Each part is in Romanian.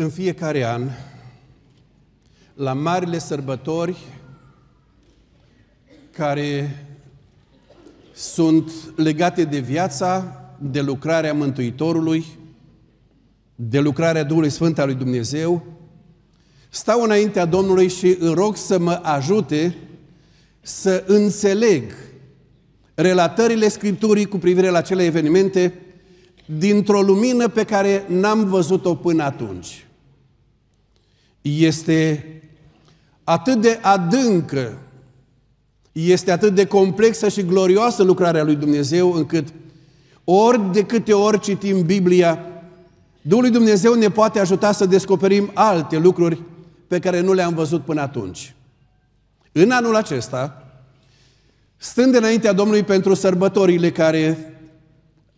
În fiecare an, la marile sărbători care sunt legate de viața, de lucrarea Mântuitorului, de lucrarea Duhului Sfânt al lui Dumnezeu, stau înaintea Domnului și îl rog să mă ajute să înțeleg relatările Scripturii cu privire la acele evenimente dintr-o lumină pe care n-am văzut-o până atunci este atât de adâncă, este atât de complexă și glorioasă lucrarea lui Dumnezeu, încât ori de câte ori citim Biblia, Duhul lui Dumnezeu ne poate ajuta să descoperim alte lucruri pe care nu le-am văzut până atunci. În anul acesta, stând înaintea Domnului pentru sărbătorile care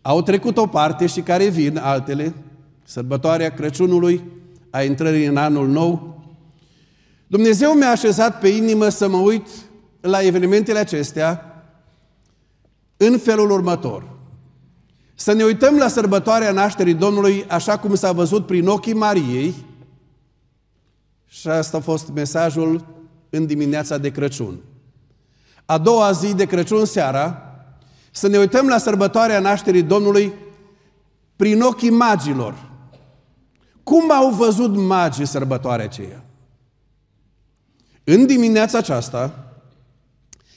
au trecut o parte și care vin altele, sărbătoarea Crăciunului, a intrării în anul nou, Dumnezeu mi-a așezat pe inimă să mă uit la evenimentele acestea în felul următor. Să ne uităm la sărbătoarea nașterii Domnului așa cum s-a văzut prin ochii Mariei și asta a fost mesajul în dimineața de Crăciun. A doua zi de Crăciun seara, să ne uităm la sărbătoarea nașterii Domnului prin ochii magilor, cum au văzut magii sărbătoarea aceea? În dimineața aceasta,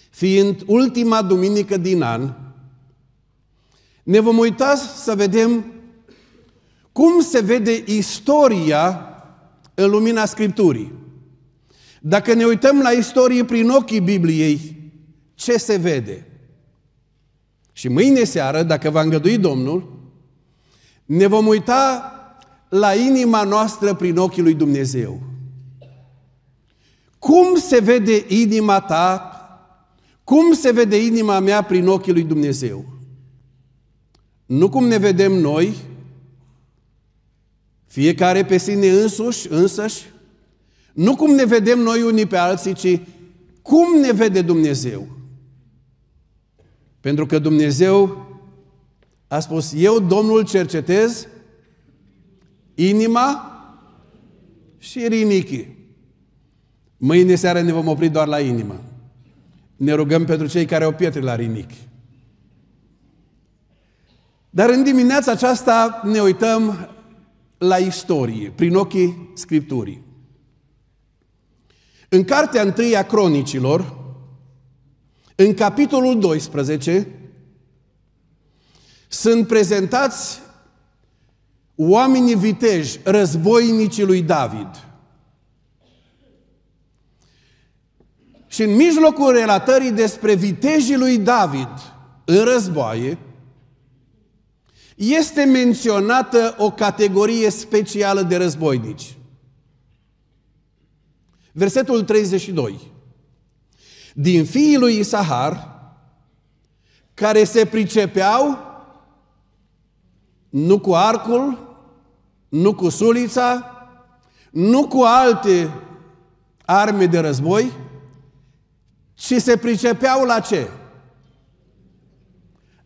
fiind ultima duminică din an, ne vom uita să vedem cum se vede istoria în lumina Scripturii. Dacă ne uităm la istorie prin ochii Bibliei, ce se vede? Și mâine seară, dacă va îngădui Domnul, ne vom uita la inima noastră prin ochii lui Dumnezeu. Cum se vede inima ta? Cum se vede inima mea prin ochii lui Dumnezeu? Nu cum ne vedem noi, fiecare pe sine însuși, însăși, nu cum ne vedem noi unii pe alții, ci cum ne vede Dumnezeu. Pentru că Dumnezeu a spus, eu Domnul cercetez inima și rinichii. Mâine seară ne vom opri doar la inimă. Ne rugăm pentru cei care au pietre la rinichi. Dar în dimineața aceasta ne uităm la istorie, prin ochii Scripturii. În cartea întâi a cronicilor, în capitolul 12, sunt prezentați oamenii viteji, războinicii lui David. Și în mijlocul relatării despre vitejii lui David în războaie, este menționată o categorie specială de războinici. Versetul 32. Din fiii lui Isahar, care se pricepeau nu cu arcul, nu cu sulița, nu cu alte arme de război, ci se pricepeau la ce?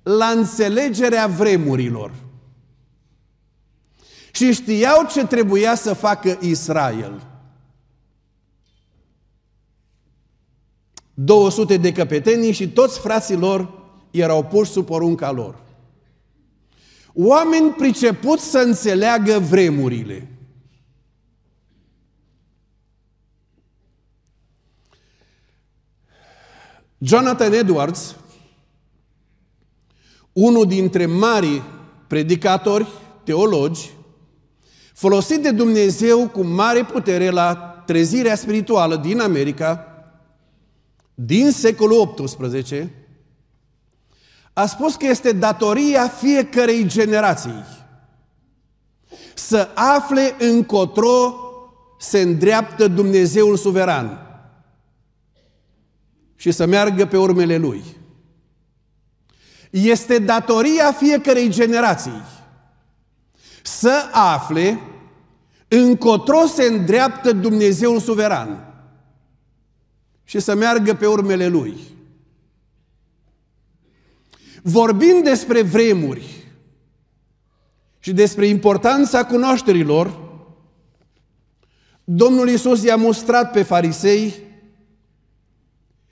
La înțelegerea vremurilor. Și știau ce trebuia să facă Israel. 200 de căpetenii și toți frații lor erau puși sub porunca lor. Oameni pricepuți să înțeleagă vremurile. Jonathan Edwards, unul dintre mari predicatori, teologi, folosit de Dumnezeu cu mare putere la trezirea spirituală din America, din secolul XVIII, a spus că este datoria fiecărei generații să afle încotro se îndreaptă Dumnezeul suveran și să meargă pe urmele lui. Este datoria fiecărei generații să afle încotro se îndreaptă Dumnezeul suveran și să meargă pe urmele lui vorbind despre vremuri și despre importanța cunoașterilor, Domnul Iisus i-a mustrat pe farisei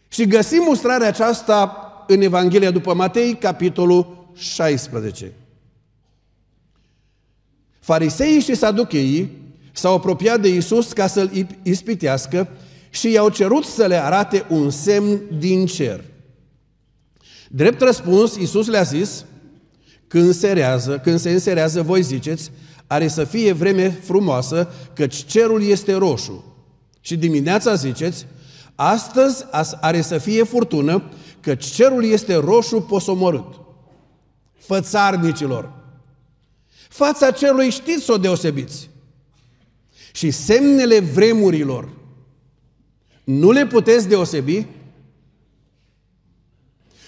și găsim mustrarea aceasta în Evanghelia după Matei, capitolul 16. Fariseii și saducheii s-au apropiat de Iisus ca să-l ispitească și i-au cerut să le arate un semn din cer – Drept răspuns, Iisus le-a zis, când se, rează, când se înserează, voi ziceți, are să fie vreme frumoasă, căci cerul este roșu. Și dimineața ziceți, astăzi are să fie furtună, căci cerul este roșu posomorât. Fățarnicilor, fața cerului știți să o deosebiți. Și semnele vremurilor nu le puteți deosebi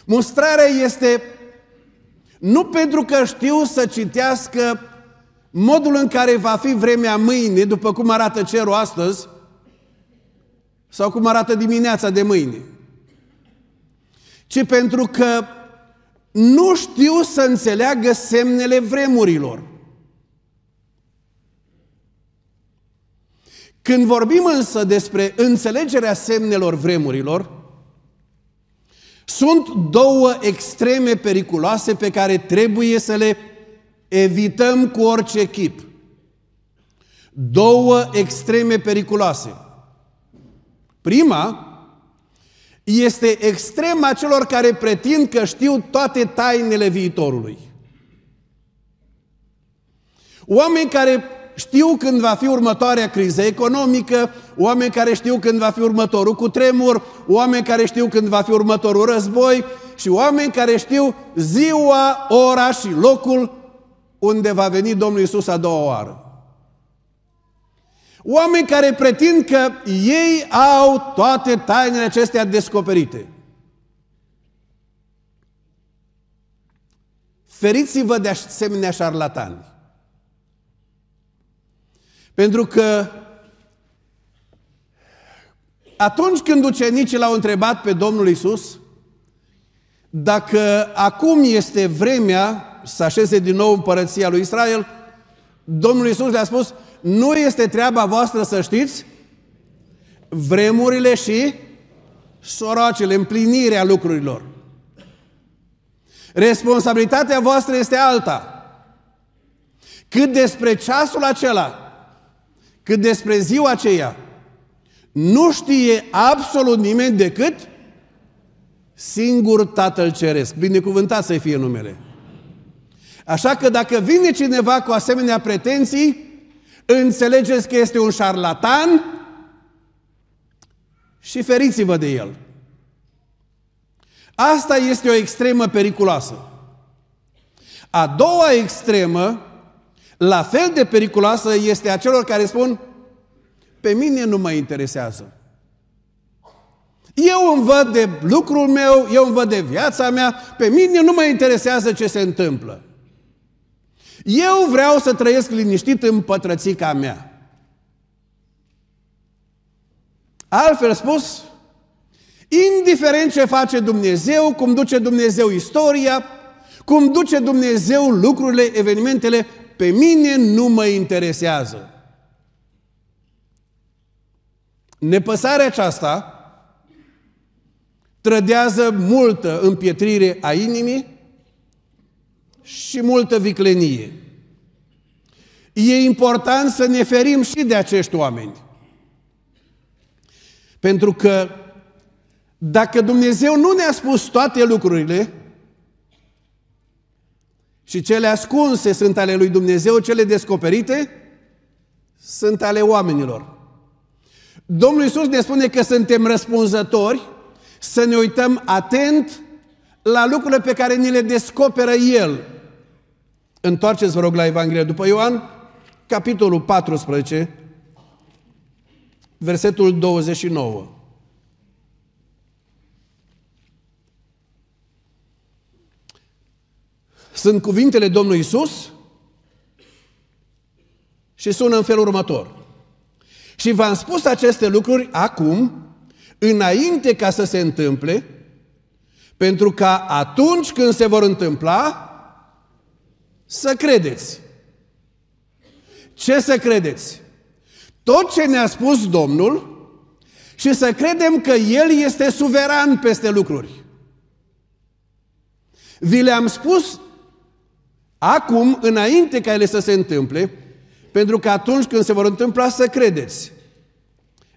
Mustrarea este nu pentru că știu să citească modul în care va fi vremea mâine, după cum arată cerul astăzi, sau cum arată dimineața de mâine, ci pentru că nu știu să înțeleagă semnele vremurilor. Când vorbim însă despre înțelegerea semnelor vremurilor, sunt două extreme periculoase pe care trebuie să le evităm cu orice chip. Două extreme periculoase. Prima este extrema celor care pretind că știu toate tainele viitorului. Oameni care știu când va fi următoarea criză economică, oameni care știu când va fi următorul cutremur, oameni care știu când va fi următorul război și oameni care știu ziua, ora și locul unde va veni Domnul Isus a doua oară. Oameni care pretind că ei au toate tainele acestea descoperite. Feriți-vă de asemenea șarlatani. Pentru că atunci când ucenicii l-au întrebat pe Domnul Isus, dacă acum este vremea să așeze din nou împărăția lui Israel, Domnul Isus le-a spus, nu este treaba voastră să știți vremurile și soroacele, împlinirea lucrurilor. Responsabilitatea voastră este alta. Cât despre ceasul acela, cât despre ziua aceea, nu știe absolut nimeni decât singur Tatăl Ceresc. Binecuvântat să fie numele. Așa că dacă vine cineva cu asemenea pretenții, înțelegeți că este un șarlatan și feriți-vă de el. Asta este o extremă periculoasă. A doua extremă la fel de periculoasă este a celor care spun, pe mine nu mă interesează. Eu îmi văd de lucrul meu, eu îmi văd de viața mea, pe mine nu mă interesează ce se întâmplă. Eu vreau să trăiesc liniștit în pătrățica mea. Altfel spus, indiferent ce face Dumnezeu, cum duce Dumnezeu istoria, cum duce Dumnezeu lucrurile, evenimentele, pe mine nu mă interesează. Nepăsarea aceasta trădează multă împietrire a inimii și multă viclenie. E important să ne ferim și de acești oameni. Pentru că dacă Dumnezeu nu ne-a spus toate lucrurile, și cele ascunse sunt ale lui Dumnezeu, cele descoperite sunt ale oamenilor. Domnul Iisus ne spune că suntem răspunzători să ne uităm atent la lucrurile pe care ni le descoperă El. Întoarceți, vă rog, la Evanghelia după Ioan, capitolul 14, versetul 29. sunt cuvintele Domnului Isus și sună în felul următor. Și v-am spus aceste lucruri acum, înainte ca să se întâmple, pentru ca atunci când se vor întâmpla, să credeți. Ce să credeți? Tot ce ne-a spus Domnul și să credem că El este suveran peste lucruri. Vi le-am spus Acum, înainte ca ele să se întâmple, pentru că atunci când se vor întâmpla să credeți.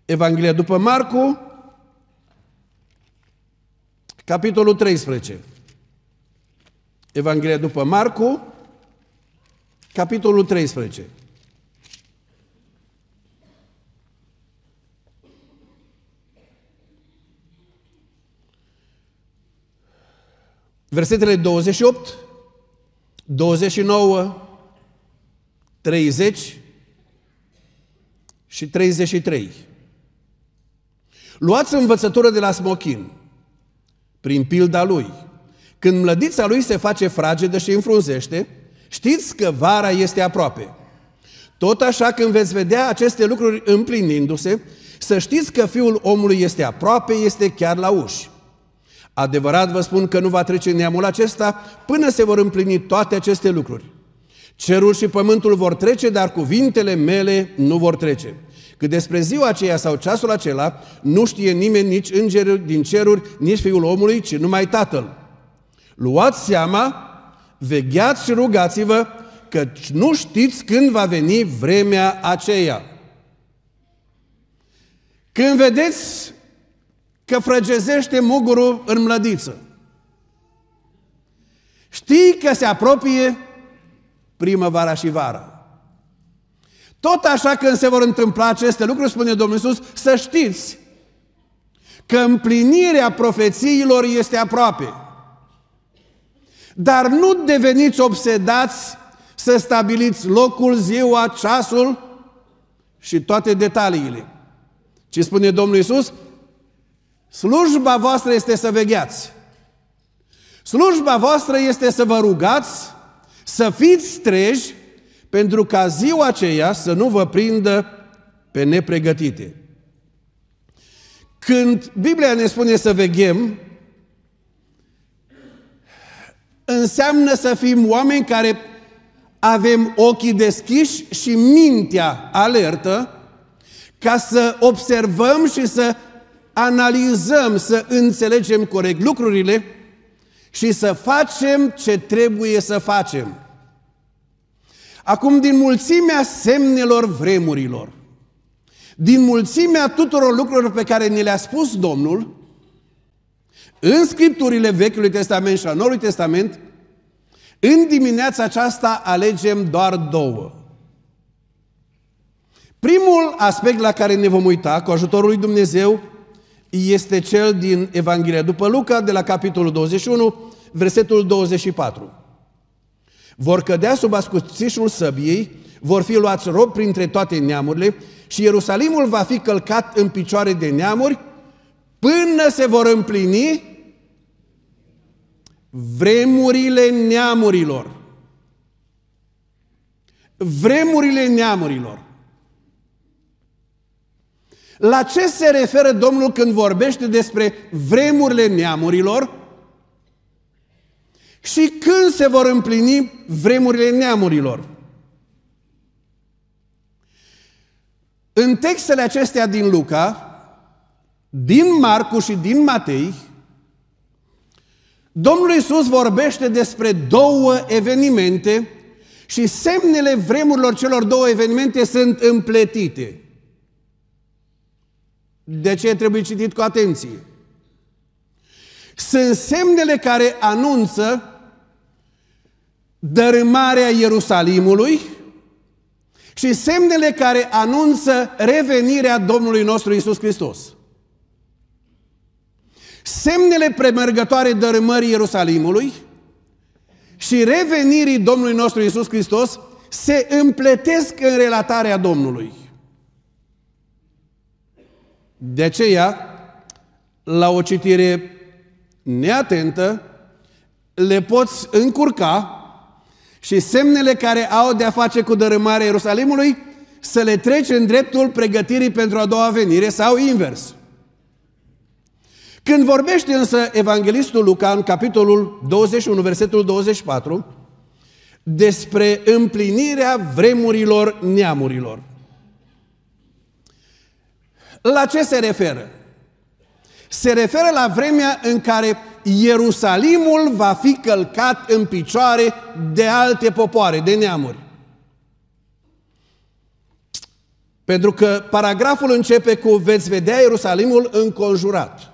Evanghelia după Marcu, capitolul 13. Evanghelia după Marcu, capitolul 13. Versetele 28 29, 30 și 33. Luați învățătură de la smochin, prin pilda lui. Când mlădița lui se face fragedă și înfrunzește, știți că vara este aproape. Tot așa când veți vedea aceste lucruri împlinindu-se, să știți că Fiul omului este aproape, este chiar la uși. Adevărat vă spun că nu va trece neamul acesta până se vor împlini toate aceste lucruri. Cerul și pământul vor trece, dar cuvintele mele nu vor trece. Că despre ziua aceea sau ceasul acela nu știe nimeni nici îngerul din ceruri, nici fiul omului, ci numai tatăl. Luați seama, vegheați și rugați-vă, că nu știți când va veni vremea aceea. Când vedeți că frăgezește mugurul în mlădiță. Știi că se apropie primăvara și vara. Tot așa când se vor întâmpla aceste lucruri, spune Domnul Iisus, să știți că împlinirea profețiilor este aproape. Dar nu deveniți obsedați să stabiliți locul, ziua, ceasul și toate detaliile. Ce spune Domnul Iisus? Slujba voastră este să vegheați. Slujba voastră este să vă rugați, să fiți treji, pentru ca ziua aceea să nu vă prindă pe nepregătite. Când Biblia ne spune să veghem, înseamnă să fim oameni care avem ochii deschiși și mintea alertă ca să observăm și să analizăm, să înțelegem corect lucrurile și să facem ce trebuie să facem. Acum, din mulțimea semnelor vremurilor, din mulțimea tuturor lucrurilor pe care ni le-a spus Domnul, în scripturile Vechiului Testament și a Noului Testament, în dimineața aceasta alegem doar două. Primul aspect la care ne vom uita cu ajutorul lui Dumnezeu este cel din Evanghelia după Luca, de la capitolul 21, versetul 24. Vor cădea sub ascuțișul săbiei, vor fi luați rob printre toate neamurile și Ierusalimul va fi călcat în picioare de neamuri până se vor împlini vremurile neamurilor. Vremurile neamurilor. La ce se referă Domnul când vorbește despre vremurile neamurilor? Și când se vor împlini vremurile neamurilor? În textele acestea din Luca, din Marcu și din Matei, Domnul Iisus vorbește despre două evenimente și semnele vremurilor celor două evenimente sunt împletite. De ce trebuie citit cu atenție? Sunt semnele care anunță dărâmarea Ierusalimului și semnele care anunță revenirea Domnului nostru Isus Hristos. Semnele premergătoare dărâmării Ierusalimului și revenirii Domnului nostru Isus Hristos se împletesc în relatarea Domnului. De aceea, la o citire neatentă, le poți încurca și semnele care au de-a face cu dărâmarea Ierusalimului să le treci în dreptul pregătirii pentru a doua venire sau invers. Când vorbește însă Evanghelistul Luca în capitolul 21, versetul 24, despre împlinirea vremurilor neamurilor. La ce se referă? Se referă la vremea în care Ierusalimul va fi călcat în picioare de alte popoare, de neamuri. Pentru că paragraful începe cu veți vedea Ierusalimul înconjurat.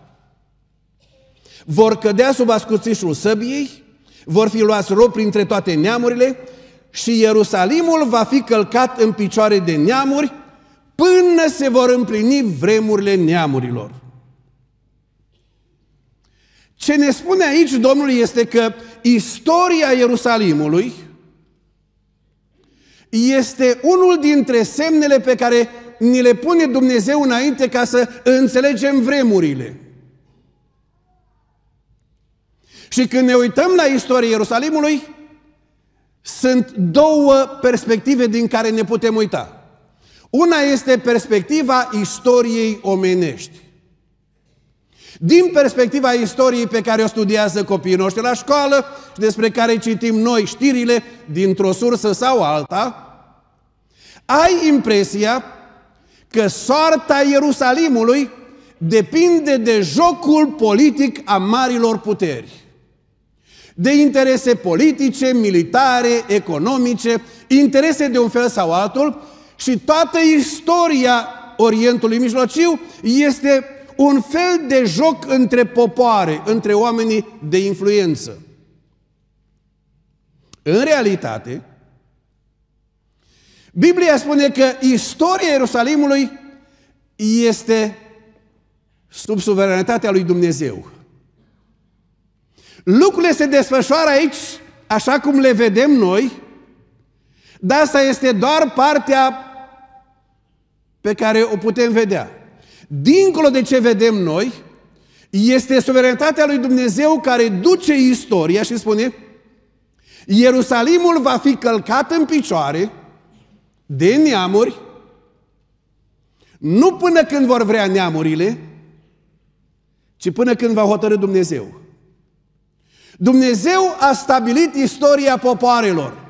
Vor cădea sub ascuțișul săbiei, vor fi luați rob printre toate neamurile și Ierusalimul va fi călcat în picioare de neamuri până se vor împlini vremurile neamurilor. Ce ne spune aici Domnul este că istoria Ierusalimului este unul dintre semnele pe care ni le pune Dumnezeu înainte ca să înțelegem vremurile. Și când ne uităm la istoria Ierusalimului, sunt două perspective din care ne putem uita. Una este perspectiva istoriei omenești. Din perspectiva istoriei pe care o studiază copiii noștri la școală și despre care citim noi știrile dintr-o sursă sau alta, ai impresia că soarta Ierusalimului depinde de jocul politic a marilor puteri. De interese politice, militare, economice, interese de un fel sau altul, și toată istoria Orientului Mijlociu este un fel de joc între popoare, între oamenii de influență. În realitate, Biblia spune că istoria Ierusalimului este sub suveranitatea lui Dumnezeu. Lucrurile se desfășoară aici așa cum le vedem noi, dar asta este doar partea pe care o putem vedea. Dincolo de ce vedem noi, este suverenitatea lui Dumnezeu care duce istoria și spune Ierusalimul va fi călcat în picioare de neamuri, nu până când vor vrea neamurile, ci până când va hotărâ Dumnezeu. Dumnezeu a stabilit istoria popoarelor.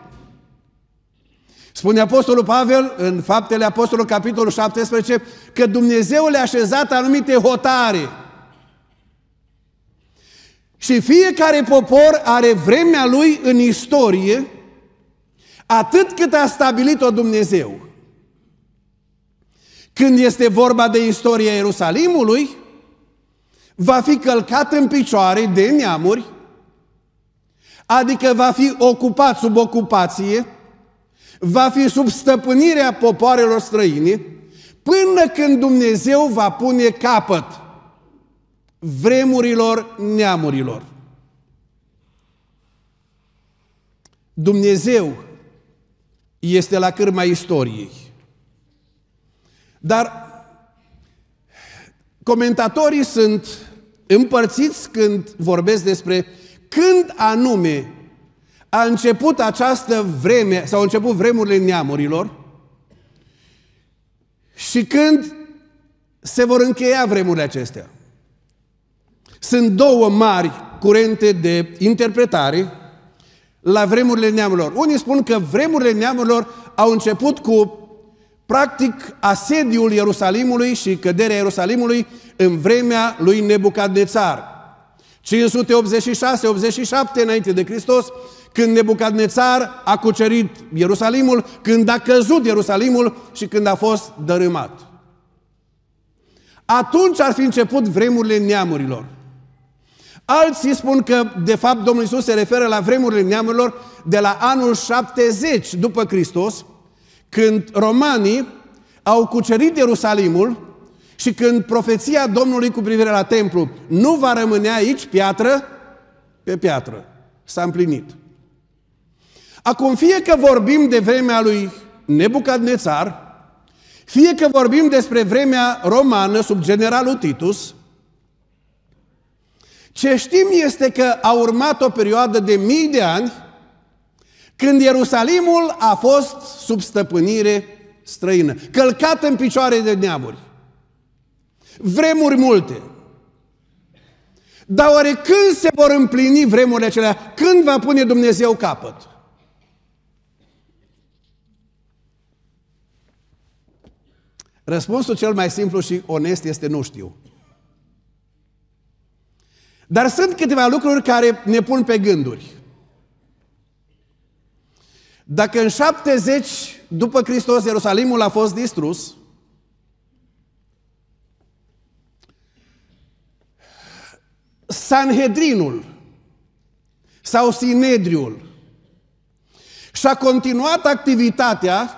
Spune Apostolul Pavel în Faptele Apostolului, capitolul 17, că Dumnezeu le-a așezat anumite hotare. Și fiecare popor are vremea lui în istorie, atât cât a stabilit-o Dumnezeu. Când este vorba de istoria Ierusalimului, va fi călcat în picioare de neamuri, adică va fi ocupat sub ocupație, va fi sub stăpânirea popoarelor străine până când Dumnezeu va pune capăt vremurilor neamurilor. Dumnezeu este la cârma istoriei. Dar comentatorii sunt împărțiți când vorbesc despre când anume a început această vreme, sau au început vremurile neamurilor și când se vor încheia vremurile acestea. Sunt două mari curente de interpretare la vremurile neamurilor. Unii spun că vremurile neamurilor au început cu practic asediul Ierusalimului și căderea Ierusalimului în vremea lui Nebucadnețar. 586-87 înainte de Hristos când Nebucadnețar a cucerit Ierusalimul, când a căzut Ierusalimul și când a fost dărâmat. Atunci ar fi început vremurile neamurilor. Alții spun că, de fapt, Domnul Isus se referă la vremurile neamurilor de la anul 70 după Hristos, când romanii au cucerit Ierusalimul și când profeția Domnului cu privire la templu nu va rămâne aici piatră pe piatră. S-a împlinit. Acum, fie că vorbim de vremea lui Nebucadnețar, fie că vorbim despre vremea romană sub generalul Titus, ce știm este că a urmat o perioadă de mii de ani când Ierusalimul a fost sub stăpânire străină, călcat în picioare de neamuri. Vremuri multe. Dar oare când se vor împlini vremurile acelea? Când va pune Dumnezeu capăt? Răspunsul cel mai simplu și onest este nu știu. Dar sunt câteva lucruri care ne pun pe gânduri. Dacă în 70 după Hristos Ierusalimul a fost distrus, Sanhedrinul sau Sinedriul și-a continuat activitatea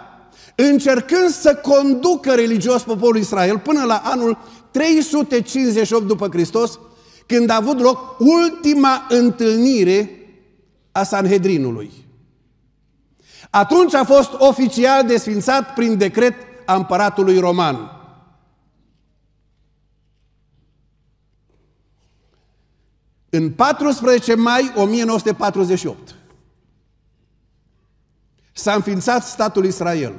încercând să conducă religios poporul Israel până la anul 358 după Hristos, când a avut loc ultima întâlnire a Sanhedrinului. Atunci a fost oficial desfințat prin decret a împăratului roman. În 14 mai 1948 s-a înființat statul Israel.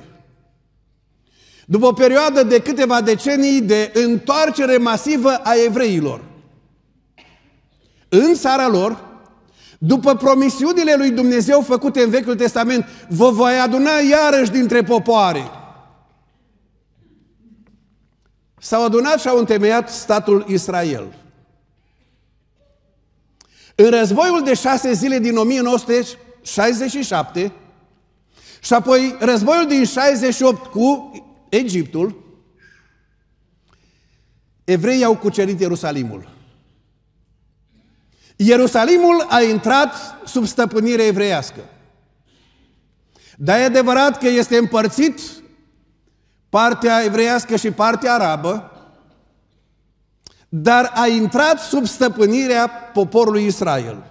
După o perioadă de câteva decenii de întoarcere masivă a evreilor, în țara lor, după promisiunile lui Dumnezeu făcute în Vechiul Testament, vă voi aduna iarăși dintre popoare. S-au adunat și au întemeiat statul Israel. În războiul de șase zile din 1967 și apoi războiul din 68 cu Egiptul, evreii au cucerit Ierusalimul. Ierusalimul a intrat sub stăpânire evreiască. Dar e adevărat că este împărțit partea evreiască și partea arabă, dar a intrat sub stăpânirea poporului Israel.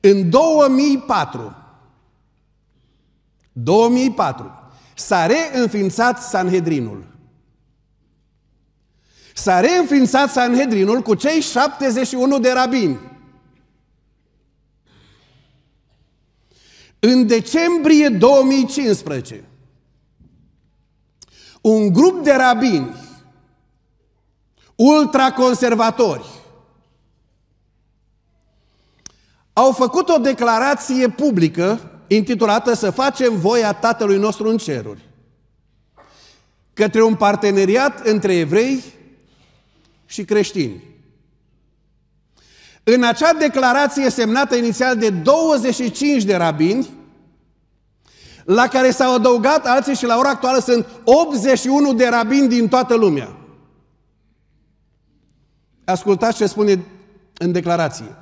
În 2004, 2004, s-a reînființat Sanhedrinul. S-a reînființat Sanhedrinul cu cei 71 de rabini. În decembrie 2015, un grup de rabini ultraconservatori au făcut o declarație publică intitulată Să facem voia Tatălui nostru în ceruri. Către un parteneriat între evrei și creștini. În acea declarație semnată inițial de 25 de rabini, la care s-au adăugat alții și la ora actuală sunt 81 de rabini din toată lumea. Ascultați ce spune în declarație.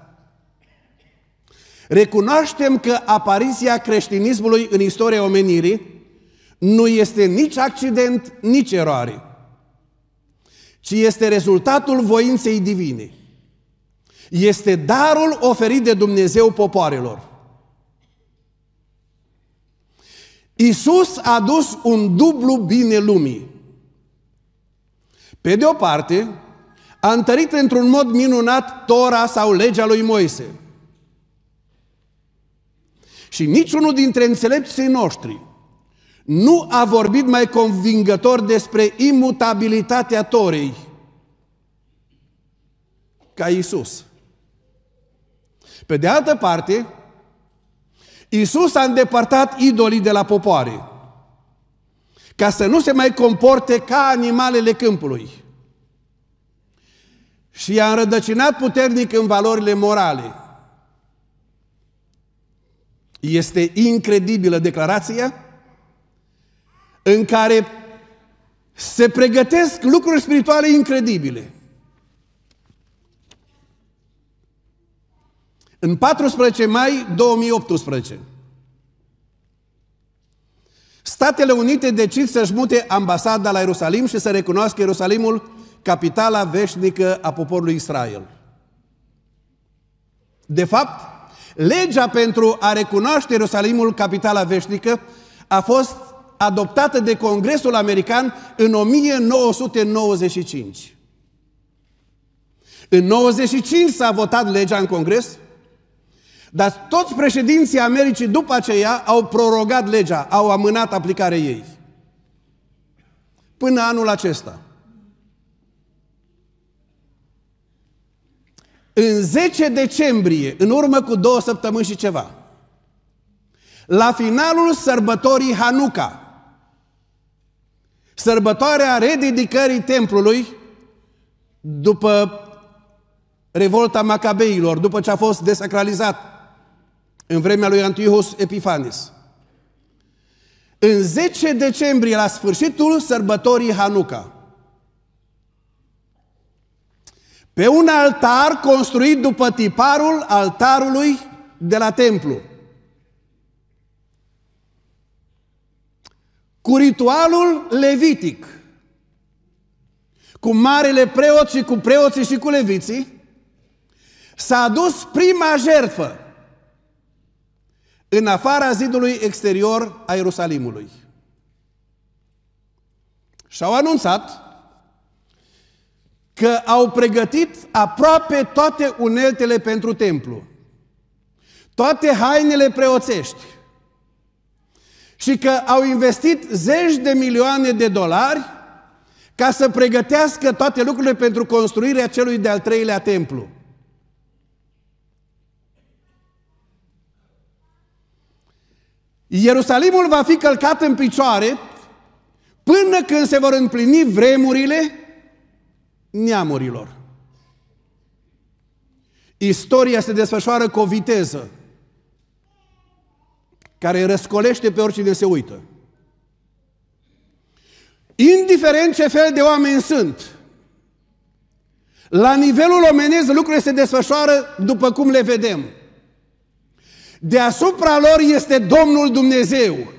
Recunoaștem că apariția creștinismului în istoria omenirii nu este nici accident, nici eroare, ci este rezultatul voinței divine. Este darul oferit de Dumnezeu popoarelor. Isus a dus un dublu bine lumii. Pe de o parte, a întărit într-un mod minunat Tora sau legea lui Moise – și niciunul dintre înțelepții noștri nu a vorbit mai convingător despre imutabilitatea Torei ca Isus. Pe de altă parte, Isus a îndepărtat idolii de la popoare ca să nu se mai comporte ca animalele câmpului. Și i-a înrădăcinat puternic în valorile morale. Este incredibilă declarația în care se pregătesc lucruri spirituale incredibile. În 14 mai 2018, Statele Unite decid să-și mute ambasada la Ierusalim și să recunoască Ierusalimul capitala veșnică a poporului Israel. De fapt, Legea pentru a recunoaște Ierusalimul capitala veșnică a fost adoptată de Congresul American în 1995. În 95 s-a votat legea în Congres, dar toți președinții Americii după aceea au prorogat legea, au amânat aplicarea ei. Până anul acesta. În 10 decembrie, în urmă cu două săptămâni și ceva, la finalul sărbătorii Hanuca, sărbătoarea rededicării templului după revolta Macabeilor, după ce a fost desacralizat în vremea lui Antiohus Epifanes. În 10 decembrie, la sfârșitul sărbătorii Hanuca, pe un altar construit după tiparul altarului de la templu. Cu ritualul levitic, cu marele preoții, și cu preoții și cu leviții, s-a adus prima jertfă în afara zidului exterior a Ierusalimului. Și au anunțat că au pregătit aproape toate uneltele pentru templu, toate hainele preoțești și că au investit zeci de milioane de dolari ca să pregătească toate lucrurile pentru construirea celui de-al treilea templu. Ierusalimul va fi călcat în picioare până când se vor împlini vremurile neamurilor. Istoria se desfășoară cu o viteză care răscolește pe oricine se uită. Indiferent ce fel de oameni sunt, la nivelul omenesc lucrurile se desfășoară după cum le vedem. Deasupra lor este Domnul Dumnezeu.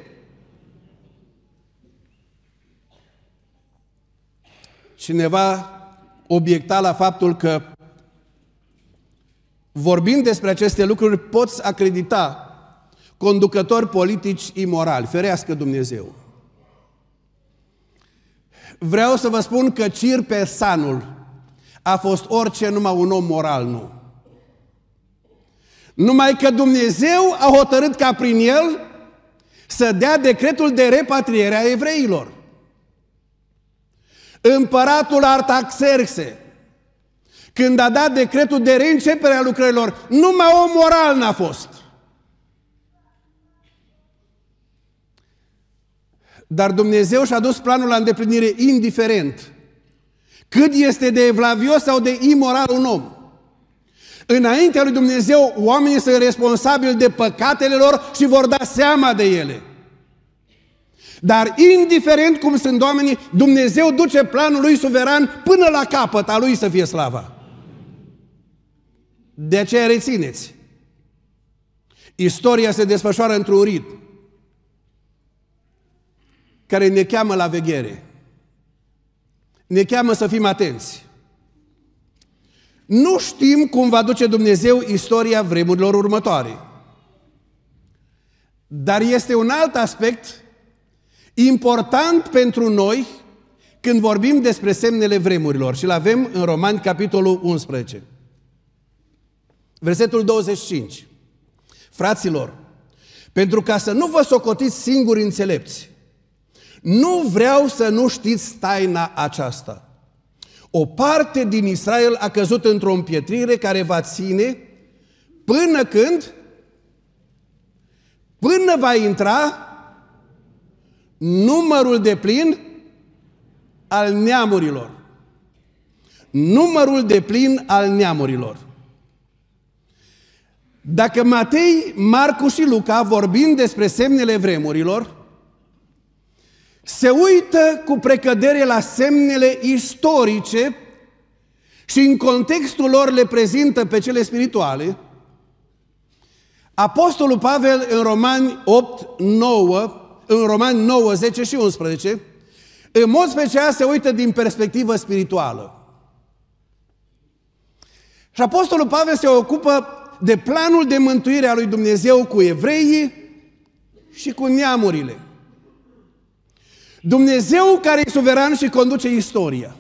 Cineva obiecta la faptul că vorbind despre aceste lucruri poți acredita conducători politici imorali. Ferească Dumnezeu! Vreau să vă spun că Cir Persanul a fost orice numai un om moral, nu. Numai că Dumnezeu a hotărât ca prin el să dea decretul de repatriere a evreilor. Împăratul Artaxerxe, când a dat decretul de reîncepere a lucrărilor, numai om moral n-a fost. Dar Dumnezeu și-a dus planul la îndeplinire indiferent cât este de evlavios sau de imoral un om. Înaintea lui Dumnezeu, oamenii sunt responsabili de păcatele lor și vor da seama de ele. Dar indiferent cum sunt oamenii, Dumnezeu duce planul lui suveran până la capăt, a lui să fie slava. De aceea rețineți. Istoria se desfășoară într-un rit, care ne cheamă la veghere. Ne cheamă să fim atenți. Nu știm cum va duce Dumnezeu istoria vremurilor următoare. Dar este un alt aspect Important pentru noi când vorbim despre semnele vremurilor și îl avem în Romani, capitolul 11. Versetul 25. Fraților, pentru ca să nu vă socotiți singuri înțelepți, nu vreau să nu știți taina aceasta. O parte din Israel a căzut într-o împietrire care va ține până când, până va intra numărul de plin al neamurilor. Numărul de plin al neamurilor. Dacă Matei, Marcu și Luca, vorbind despre semnele vremurilor, se uită cu precădere la semnele istorice și în contextul lor le prezintă pe cele spirituale, Apostolul Pavel în Romani 8, 9 în Romani 9, 10 și 11, în mod special se uită din perspectivă spirituală. Și Apostolul Pavel se ocupă de planul de mântuire a lui Dumnezeu cu evreii și cu neamurile. Dumnezeu care e suveran și conduce istoria.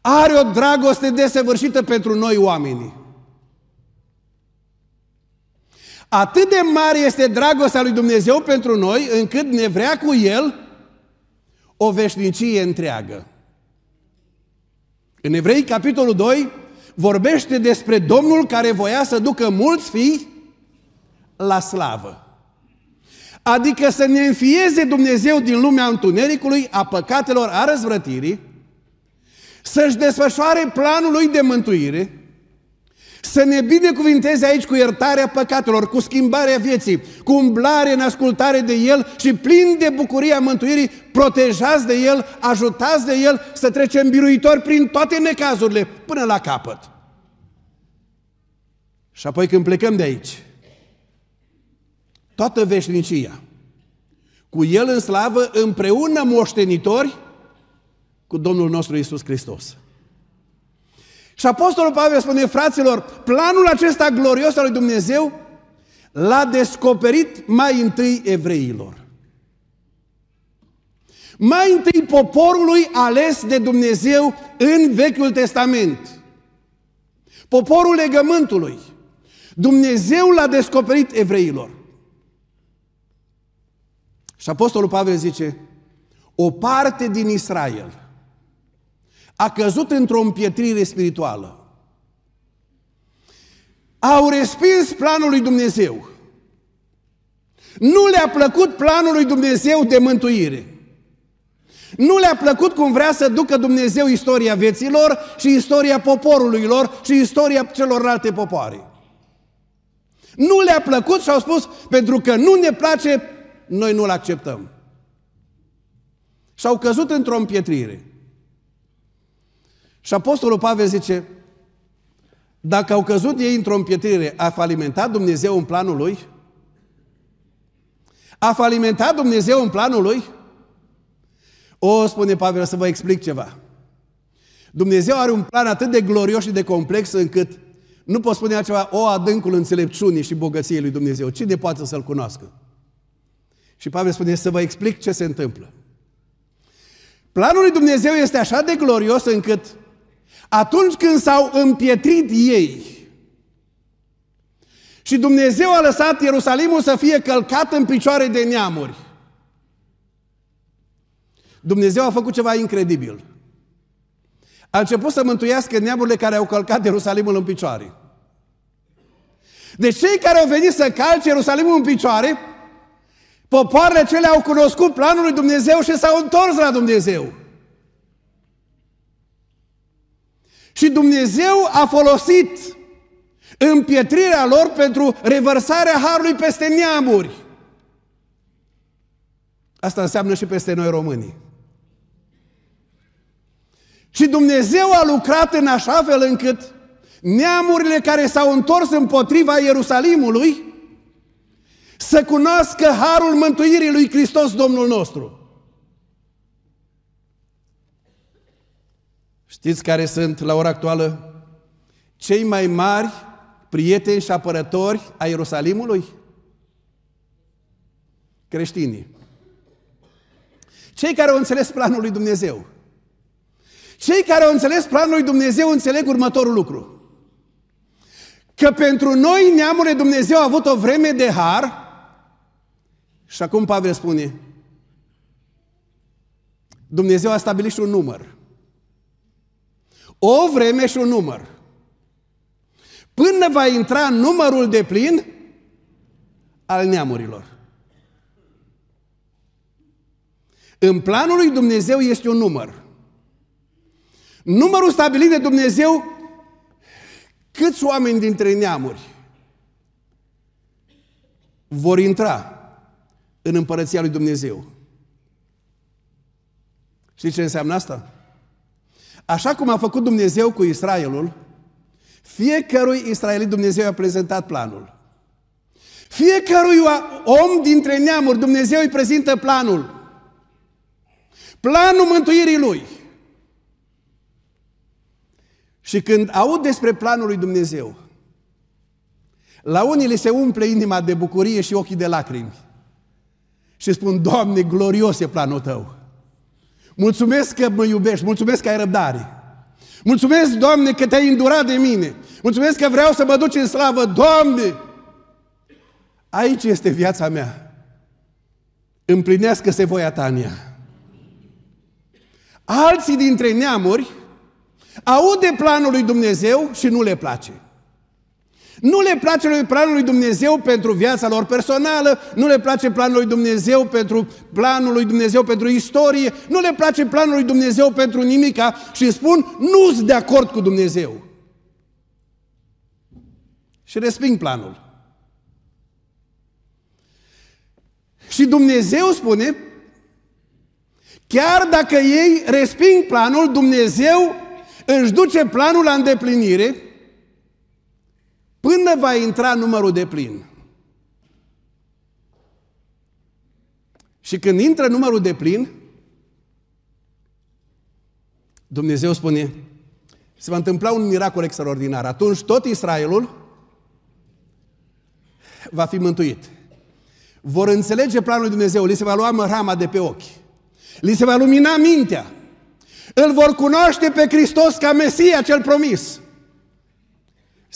Are o dragoste desăvârșită pentru noi oamenii. Atât de mare este dragostea lui Dumnezeu pentru noi, încât ne vrea cu El o veșnicie întreagă. În Evrei, capitolul 2, vorbește despre Domnul care voia să ducă mulți fii la slavă. Adică să ne înfieze Dumnezeu din lumea întunericului, a păcatelor, a răzvrătirii, să-și desfășoare planul lui de mântuire, să ne binecuvinteze aici cu iertarea păcatelor, cu schimbarea vieții, cu umblare în ascultare de El și plin de bucuria mântuirii, protejați de El, ajutați de El să trecem biruitori prin toate necazurile, până la capăt. Și apoi când plecăm de aici, toată veșnicia, cu El în slavă, împreună moștenitori cu Domnul nostru Isus Hristos. Și Apostolul Pavel spune, fraților, planul acesta glorios al lui Dumnezeu l-a descoperit mai întâi evreilor. Mai întâi poporului ales de Dumnezeu în Vechiul Testament. Poporul legământului. Dumnezeu l-a descoperit evreilor. Și Apostolul Pavel zice, o parte din Israel – a căzut într-o împietrire spirituală. Au respins planul lui Dumnezeu. Nu le-a plăcut planul lui Dumnezeu de mântuire. Nu le-a plăcut cum vrea să ducă Dumnezeu istoria vieților și istoria poporului lor și istoria celorlalte popoare. Nu le-a plăcut și au spus, pentru că nu ne place, noi nu-l acceptăm. Și au căzut într-o împietrire. Și Apostolul Pavel zice, dacă au căzut ei într-o împietrire, a falimentat Dumnezeu în planul lui? A falimentat Dumnezeu în planul lui? O, spune Pavel, să vă explic ceva. Dumnezeu are un plan atât de glorios și de complex încât nu pot spune ceva: o, adâncul înțelepciunii și bogăției lui Dumnezeu. Cine poate să-L cunoască? Și Pavel spune, să vă explic ce se întâmplă. Planul lui Dumnezeu este așa de glorios încât atunci când s-au împietrit ei și Dumnezeu a lăsat Ierusalimul să fie călcat în picioare de neamuri, Dumnezeu a făcut ceva incredibil. A început să mântuiască neamurile care au călcat Ierusalimul în picioare. Deci cei care au venit să calce Ierusalimul în picioare, popoarele cele au cunoscut planul lui Dumnezeu și s-au întors la Dumnezeu. Și Dumnezeu a folosit împietrirea lor pentru revărsarea harului peste neamuri. Asta înseamnă și peste noi românii. Și Dumnezeu a lucrat în așa fel încât neamurile care s-au întors împotriva Ierusalimului să cunoască harul mântuirii lui Hristos Domnul nostru. Știți care sunt la ora actuală cei mai mari prieteni și apărători ai Ierusalimului? Creștinii. Cei care au înțeles planul lui Dumnezeu. Cei care au înțeles planul lui Dumnezeu înțeleg următorul lucru. Că pentru noi, neamurile Dumnezeu a avut o vreme de har și acum Pavel spune Dumnezeu a stabilit un număr. O vreme și un număr. Până va intra numărul de plin al neamurilor. În planul lui Dumnezeu este un număr. Numărul stabilit de Dumnezeu, câți oameni dintre neamuri vor intra în împărăția lui Dumnezeu? Știți ce înseamnă asta? Așa cum a făcut Dumnezeu cu Israelul, fiecărui israelit Dumnezeu a prezentat planul. Fiecărui om dintre neamuri Dumnezeu îi prezintă planul. Planul mântuirii lui. Și când aud despre planul lui Dumnezeu, la unii le se umple inima de bucurie și ochii de lacrimi. Și spun, Doamne, glorios e planul Tău. Mulțumesc că mă iubești, mulțumesc că ai răbdare. Mulțumesc, Doamne, că te-ai îndurat de mine. Mulțumesc că vreau să mă duci în slavă, Doamne! Aici este viața mea. Împlinească-se voia ta în ea. Alții dintre neamuri aud de planul lui Dumnezeu și nu le place. Nu le place lui planul lui Dumnezeu pentru viața lor personală, nu le place planul lui Dumnezeu pentru planul lui Dumnezeu pentru istorie, nu le place planul lui Dumnezeu pentru nimica și spun nu sunt de acord cu Dumnezeu. Și resping planul. Și Dumnezeu spune, chiar dacă ei resping planul, Dumnezeu își duce planul la îndeplinire până va intra numărul de plin. Și când intră numărul de plin, Dumnezeu spune, se va întâmpla un miracol extraordinar. Atunci tot Israelul va fi mântuit. Vor înțelege planul lui Dumnezeu, li se va lua mărama de pe ochi, li se va lumina mintea, îl vor cunoaște pe Hristos ca Mesia cel promis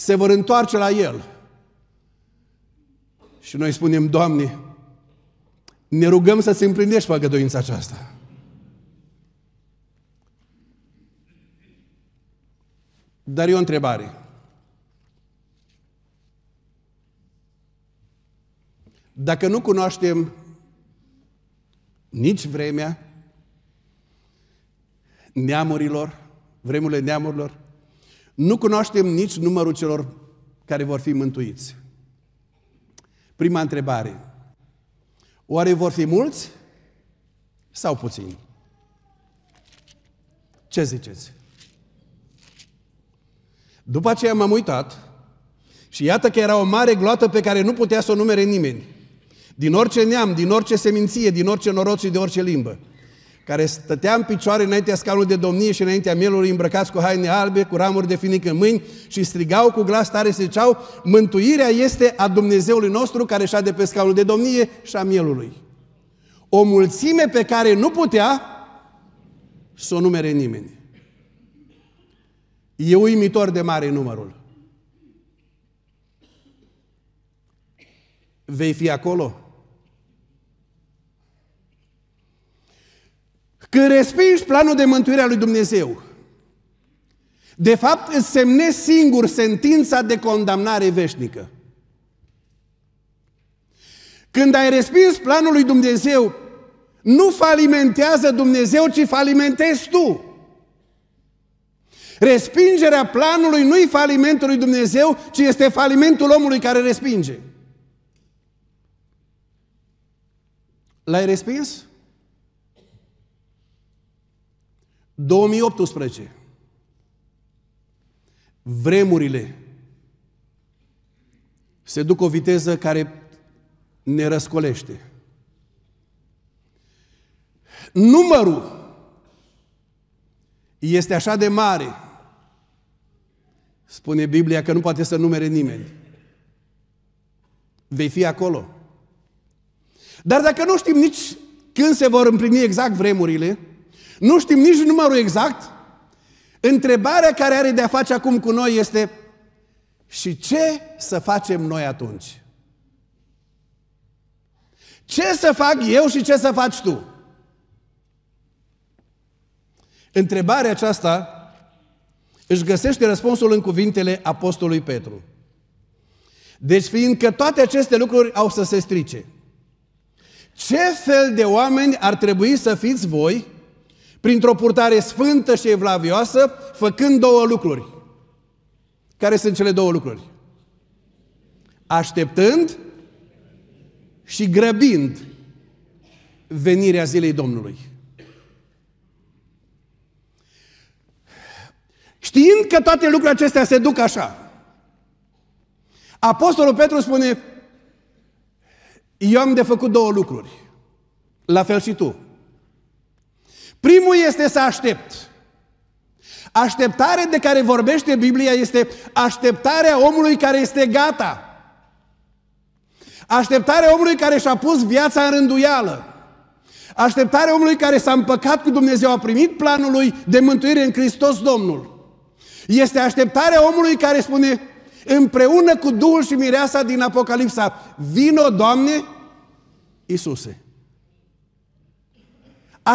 se vor întoarce la El. Și noi spunem, Doamne, ne rugăm să-ți împlinești păgăduința aceasta. Dar e o întrebare. Dacă nu cunoaștem nici vremea neamurilor, vremurile neamurilor, nu cunoaștem nici numărul celor care vor fi mântuiți. Prima întrebare. Oare vor fi mulți sau puțini? Ce ziceți? După aceea m-am uitat și iată că era o mare gloată pe care nu putea să o numere nimeni. Din orice neam, din orice seminție, din orice noroc și de orice limbă care stătea în picioare înaintea scaunului de domnie și înaintea mielului îmbrăcați cu haine albe, cu ramuri de finic în mâini și strigau cu glas tare și ziceau, mântuirea este a Dumnezeului nostru care șade pe scaunul de domnie și a mielului. O mulțime pe care nu putea să o numere nimeni. E uimitor de mare numărul. Vei fi acolo? Când respingi planul de mântuire a lui Dumnezeu, de fapt îți semnezi singur sentința de condamnare veșnică. Când ai respins planul lui Dumnezeu, nu falimentează Dumnezeu, ci falimentezi tu. Respingerea planului nu-i falimentul lui Dumnezeu, ci este falimentul omului care respinge. L-ai respins? 2018. Vremurile se duc o viteză care ne răscolește. Numărul este așa de mare, spune Biblia, că nu poate să numere nimeni. Vei fi acolo. Dar dacă nu știm nici când se vor împlini exact vremurile, nu știm nici numărul exact. Întrebarea care are de-a face acum cu noi este și ce să facem noi atunci? Ce să fac eu și ce să faci tu? Întrebarea aceasta își găsește răspunsul în cuvintele Apostolului Petru. Deci fiindcă toate aceste lucruri au să se strice, ce fel de oameni ar trebui să fiți voi printr-o purtare sfântă și evlavioasă, făcând două lucruri. Care sunt cele două lucruri? Așteptând și grăbind venirea zilei Domnului. Știind că toate lucrurile acestea se duc așa, Apostolul Petru spune, eu am de făcut două lucruri, la fel și tu. Primul este să aștept. Așteptarea de care vorbește Biblia este așteptarea omului care este gata. Așteptarea omului care și-a pus viața în rânduială. Așteptarea omului care s-a împăcat cu Dumnezeu, a primit planul lui de mântuire în Hristos Domnul. Este așteptarea omului care spune, împreună cu Duhul și Mireasa din Apocalipsa, vino, Doamne, Isuse.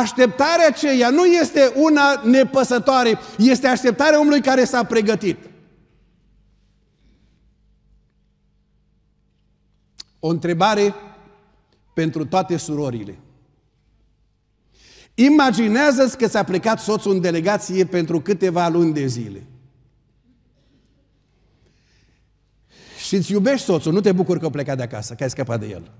Așteptarea aceea nu este una nepăsătoare, este așteptarea omului care s-a pregătit. O întrebare pentru toate surorile. Imaginează-ți că s-a plecat soțul în delegație pentru câteva luni de zile. Și îți iubești soțul, nu te bucuri că a plecat de acasă, că ai scăpat de el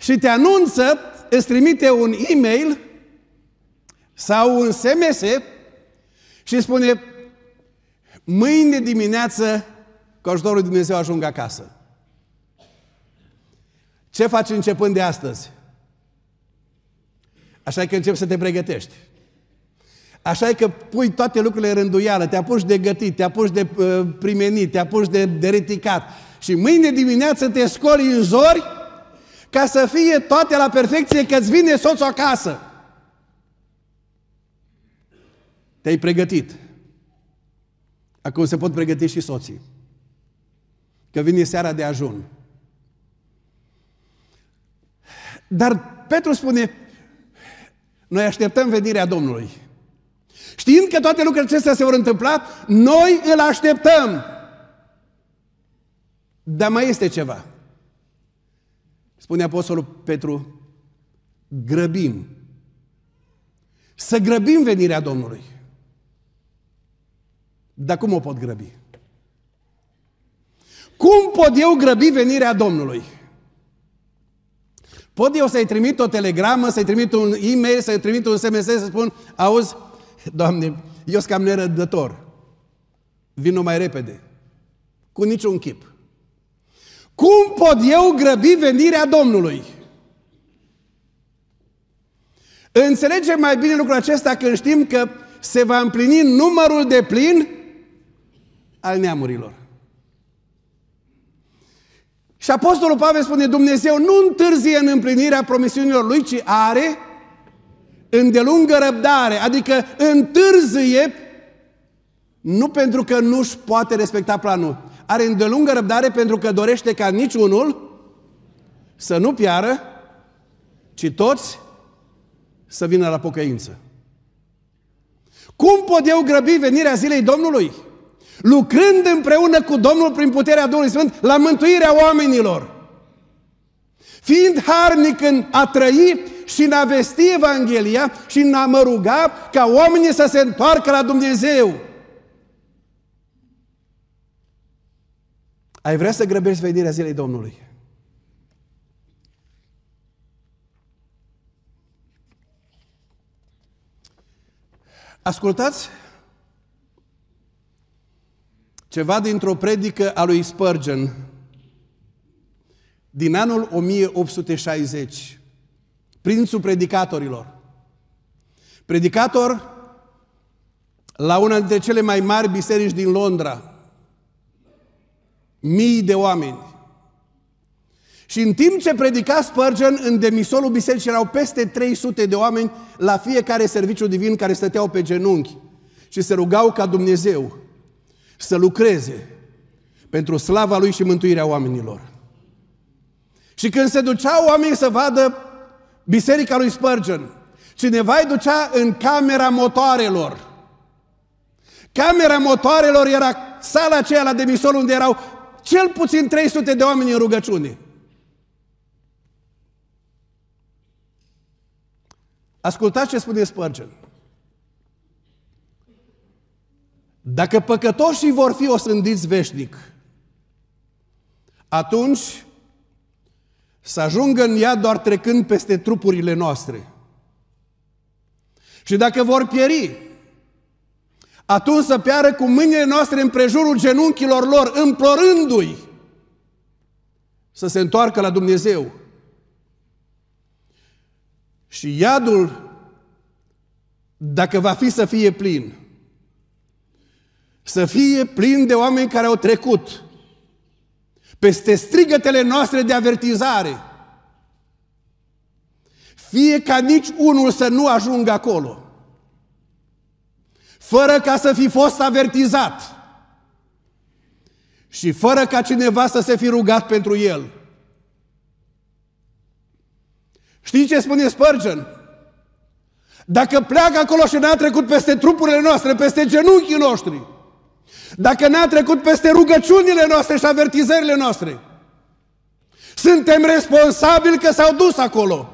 și te anunță, îți trimite un e-mail sau un SMS și spune mâine dimineață cu ajutorul Dumnezeu ajung acasă. Ce faci începând de astăzi? Așa că începi să te pregătești. Așa că pui toate lucrurile în rânduială, te apuci de gătit, te apuci de uh, primenit, te apuci de, de reticat. Și mâine dimineață te scoli în zori ca să fie toate la perfecție că-ți vine soțul acasă. Te-ai pregătit. Acum se pot pregăti și soții. Că vine seara de ajun. Dar Petru spune, noi așteptăm venirea Domnului. Știind că toate lucrurile acestea se vor întâmpla, noi îl așteptăm. Dar mai este ceva. Spune Apostolul Petru, grăbim. Să grăbim venirea Domnului. Dar cum o pot grăbi? Cum pot eu grăbi venirea Domnului? Pot eu să-i trimit o telegramă, să-i trimit un e-mail, să-i trimit un SMS, să spun, auzi, Doamne, eu sunt cam nerăbdător. Vin mai repede. Cu niciun chip. Cum pot eu grăbi venirea Domnului? Înțelegem mai bine lucrul acesta când știm că se va împlini numărul de plin al neamurilor. Și Apostolul Pavel spune, Dumnezeu nu întârzie în împlinirea promisiunilor Lui, ci are îndelungă răbdare, adică întârzie nu pentru că nu-și poate respecta planul, are îndelungă răbdare pentru că dorește ca niciunul să nu piară, ci toți să vină la pocăință. Cum pot eu grăbi venirea zilei Domnului? Lucrând împreună cu Domnul prin puterea Domnului, Sfânt la mântuirea oamenilor. Fiind harnic în a trăi și în a vesti Evanghelia și în a mă ruga ca oamenii să se întoarcă la Dumnezeu. Ai vrea să grăbești venirea zilei Domnului? Ascultați ceva dintr-o predică a lui Spurgeon din anul 1860, prințul predicatorilor. Predicator la una dintre cele mai mari biserici din Londra, Mii de oameni. Și în timp ce predica Spurgeon, în demisolul bisericii erau peste 300 de oameni la fiecare serviciu divin care stăteau pe genunchi și se rugau ca Dumnezeu să lucreze pentru slava Lui și mântuirea oamenilor. Și când se duceau oamenii să vadă biserica lui Spurgeon, cineva îi ducea în camera motoarelor. Camera motoarelor era sala aceea la demisol unde erau cel puțin 300 de oameni în rugăciune. Ascultați ce spune Spurgeon. Dacă păcătoșii vor fi osândiți veșnic, atunci să ajungă în ea doar trecând peste trupurile noastre. Și dacă vor pieri, atunci să piară cu mâinile noastre în prejurul genunchilor lor, implorându-i să se întoarcă la Dumnezeu. Și iadul, dacă va fi să fie plin, să fie plin de oameni care au trecut peste strigătele noastre de avertizare, fie ca nici unul să nu ajungă acolo fără ca să fi fost avertizat și fără ca cineva să se fi rugat pentru el. Știi ce spune Spurgeon? Dacă pleacă acolo și n-a trecut peste trupurile noastre, peste genunchii noștri, dacă n-a trecut peste rugăciunile noastre și avertizările noastre, suntem responsabili că s-au dus acolo.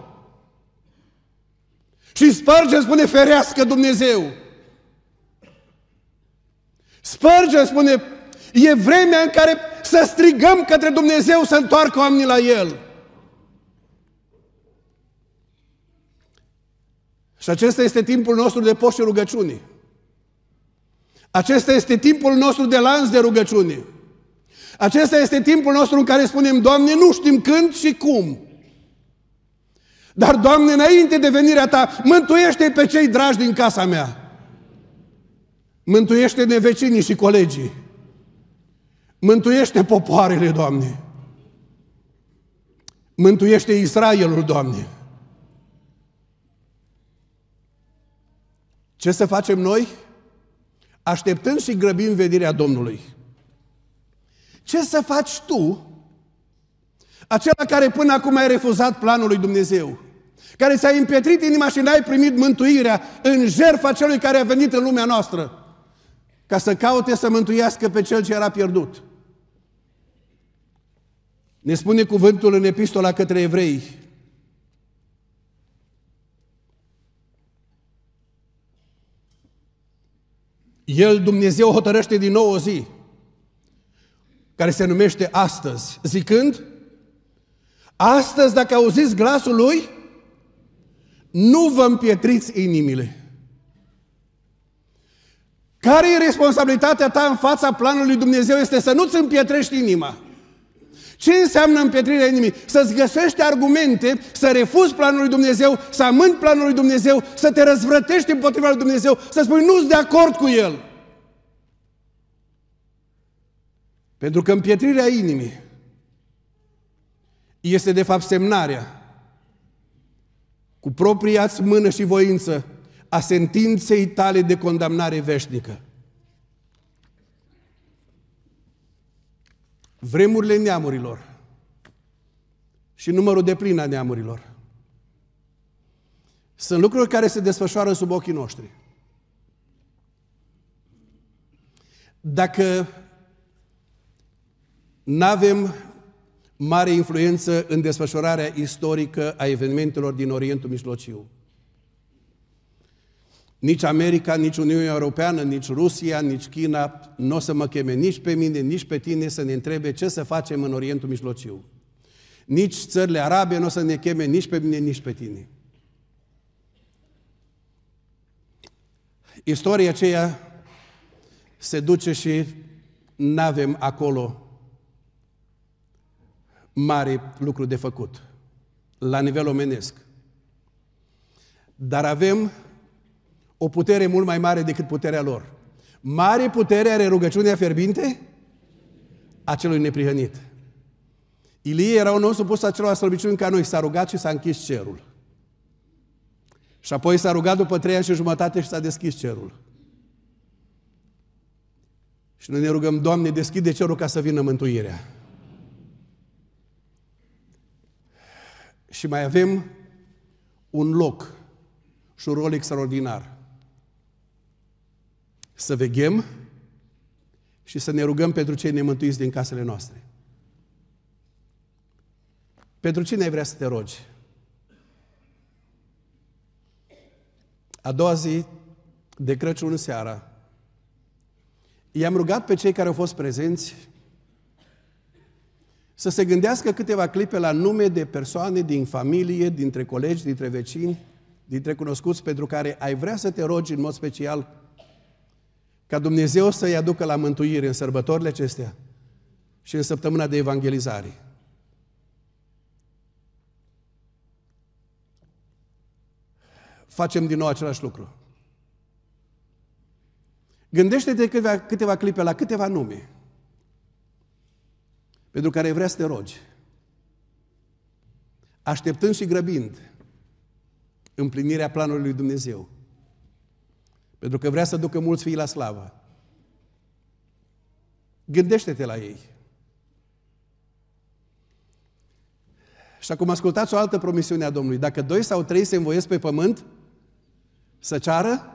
Și Spurgeon spune, ferească Dumnezeu! Spurgeon spune, e vremea în care să strigăm către Dumnezeu să întoarcă oamenii la El. Și acesta este timpul nostru de post și rugăciune. Acesta este timpul nostru de lanț de rugăciune. Acesta este timpul nostru în care spunem, Doamne, nu știm când și cum. Dar, Doamne, înainte de venirea Ta, mântuiește pe cei dragi din casa mea. Mântuiește-ne vecinii și colegii. Mântuiește popoarele, Doamne. Mântuiește Israelul, Doamne. Ce să facem noi? Așteptând și grăbim vederea Domnului. Ce să faci tu, acela care până acum ai refuzat planul lui Dumnezeu, care ți-a împietrit inima și n-ai primit mântuirea în jertfa celui care a venit în lumea noastră? ca să caute să mântuiască pe cel ce era pierdut. Ne spune cuvântul în epistola către evrei. El, Dumnezeu, hotărăște din nou o zi, care se numește astăzi, zicând, astăzi dacă auziți glasul lui, nu vă împietriți inimile. Care e responsabilitatea ta în fața planului Dumnezeu? Este să nu-ți împietrești inima. Ce înseamnă împietrirea inimii? Să-ți găsești argumente, să refuzi planul lui Dumnezeu, să amâni planul lui Dumnezeu, să te răzvrătești împotriva lui Dumnezeu, să spui nu sunt de acord cu el. Pentru că împietrirea inimii este de fapt semnarea cu propria mână și voință a sentinței tale de condamnare veșnică. Vremurile neamurilor și numărul de plin a neamurilor sunt lucruri care se desfășoară sub ochii noștri. Dacă nu avem mare influență în desfășurarea istorică a evenimentelor din Orientul Mijlociu, nici America, nici Uniunea Europeană, nici Rusia, nici China nu o să mă cheme nici pe mine, nici pe tine să ne întrebe ce să facem în Orientul Mijlociu. Nici țările arabe nu o să ne cheme nici pe mine, nici pe tine. Istoria aceea se duce și nu avem acolo mare lucru de făcut, la nivel omenesc. Dar avem o putere mult mai mare decât puterea lor. Mare putere are rugăciunea fierbinte a celui neprihănit. Ilie era un om supus celor slăbiciuni ca noi, s-a rugat și s-a închis cerul. Și apoi s-a rugat după trei ani și jumătate și s-a deschis cerul. Și noi ne rugăm, Doamne, deschide cerul ca să vină mântuirea. Și mai avem un loc și un rol extraordinar să veghem și să ne rugăm pentru cei nemântuiți din casele noastre. Pentru cine ai vrea să te rogi? A doua zi de Crăciun seara, i-am rugat pe cei care au fost prezenți să se gândească câteva clipe la nume de persoane din familie, dintre colegi, dintre vecini, dintre cunoscuți pentru care ai vrea să te rogi în mod special ca Dumnezeu să-i aducă la mântuire în sărbătorile acestea și în săptămâna de evangelizare. Facem din nou același lucru. Gândește-te câteva, câteva clipe la câteva nume pentru care vrea să te rogi. Așteptând și grăbind împlinirea planului lui Dumnezeu. Pentru că vrea să ducă mulți fii la slavă. Gândește-te la ei. Și acum ascultați o altă promisiune a Domnului. Dacă doi sau trei se învoiesc pe pământ să ceară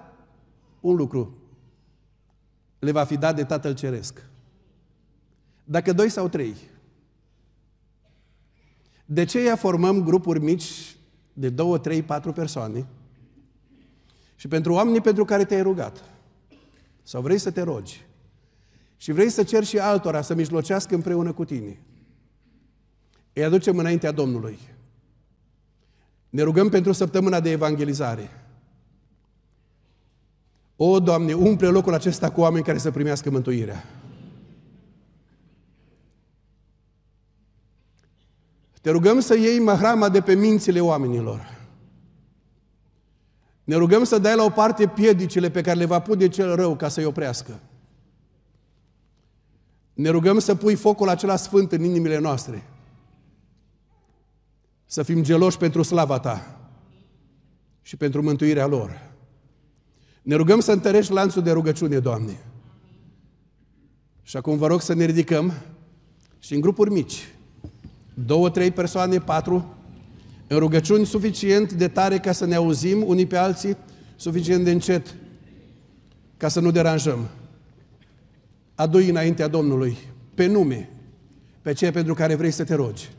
un lucru, le va fi dat de Tatăl Ceresc. Dacă doi sau trei. De ce formăm grupuri mici de două, trei, patru persoane? și pentru oamenii pentru care te-ai rugat. Sau vrei să te rogi. Și vrei să ceri și altora să mijlocească împreună cu tine. Îi aducem înaintea Domnului. Ne rugăm pentru săptămâna de evangelizare. O, Doamne, umple locul acesta cu oameni care să primească mântuirea. Te rugăm să iei mahrama de pe mințile oamenilor. Ne rugăm să dai la o parte piedicile pe care le va pune cel rău ca să-i oprească. Ne rugăm să pui focul acela sfânt în inimile noastre. Să fim geloși pentru slava ta și pentru mântuirea lor. Ne rugăm să întărești lanțul de rugăciune, Doamne. Și acum vă rog să ne ridicăm și în grupuri mici. Două, trei persoane, patru, în rugăciuni suficient de tare ca să ne auzim unii pe alții, suficient de încet ca să nu deranjăm. Adu-i înaintea Domnului, pe nume, pe cei pentru care vrei să te rogi.